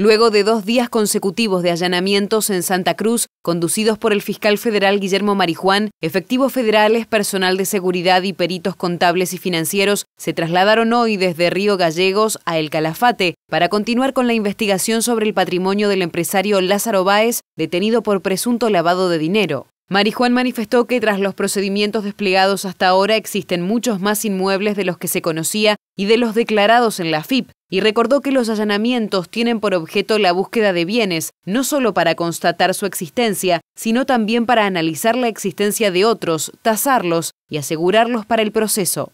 Luego de dos días consecutivos de allanamientos en Santa Cruz, conducidos por el fiscal federal Guillermo Marijuán, efectivos federales, personal de seguridad y peritos contables y financieros se trasladaron hoy desde Río Gallegos a El Calafate para continuar con la investigación sobre el patrimonio del empresario Lázaro Báez, detenido por presunto lavado de dinero. Marijuán manifestó que tras los procedimientos desplegados hasta ahora existen muchos más inmuebles de los que se conocía y de los declarados en la FIP, y recordó que los allanamientos tienen por objeto la búsqueda de bienes, no solo para constatar su existencia, sino también para analizar la existencia de otros, tasarlos y asegurarlos para el proceso.